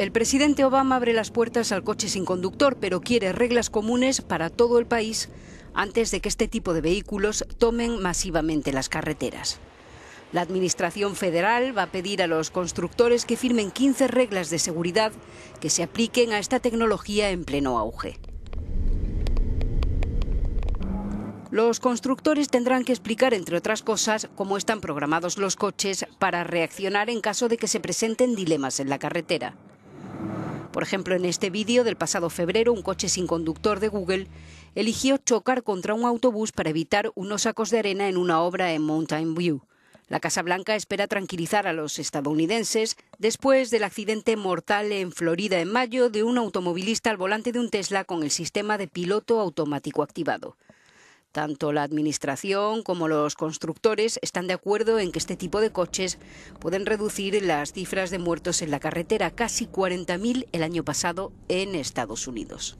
El presidente Obama abre las puertas al coche sin conductor, pero quiere reglas comunes para todo el país antes de que este tipo de vehículos tomen masivamente las carreteras. La Administración Federal va a pedir a los constructores que firmen 15 reglas de seguridad que se apliquen a esta tecnología en pleno auge. Los constructores tendrán que explicar, entre otras cosas, cómo están programados los coches para reaccionar en caso de que se presenten dilemas en la carretera. Por ejemplo, en este vídeo del pasado febrero, un coche sin conductor de Google eligió chocar contra un autobús para evitar unos sacos de arena en una obra en Mountain View. La Casa Blanca espera tranquilizar a los estadounidenses después del accidente mortal en Florida en mayo de un automovilista al volante de un Tesla con el sistema de piloto automático activado. Tanto la Administración como los constructores están de acuerdo en que este tipo de coches pueden reducir las cifras de muertos en la carretera, casi 40.000 el año pasado en Estados Unidos.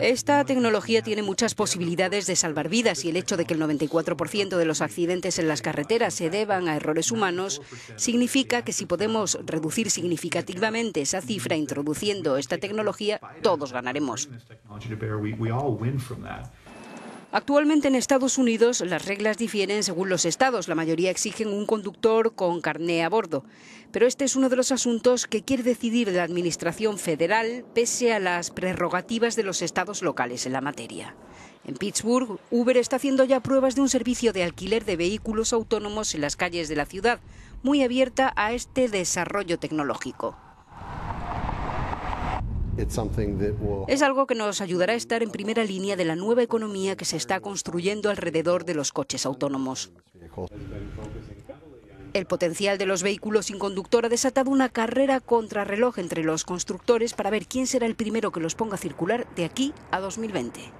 Esta tecnología tiene muchas posibilidades de salvar vidas y el hecho de que el 94% de los accidentes en las carreteras se deban a errores humanos significa que si podemos reducir significativamente esa cifra introduciendo esta tecnología, todos ganaremos. Actualmente en Estados Unidos las reglas difieren según los estados. La mayoría exigen un conductor con carné a bordo. Pero este es uno de los asuntos que quiere decidir la Administración federal pese a las prerrogativas de los estados locales en la materia. En Pittsburgh, Uber está haciendo ya pruebas de un servicio de alquiler de vehículos autónomos en las calles de la ciudad, muy abierta a este desarrollo tecnológico. Es algo que nos ayudará a estar en primera línea de la nueva economía que se está construyendo alrededor de los coches autónomos. El potencial de los vehículos sin conductor ha desatado una carrera contrarreloj entre los constructores para ver quién será el primero que los ponga a circular de aquí a 2020.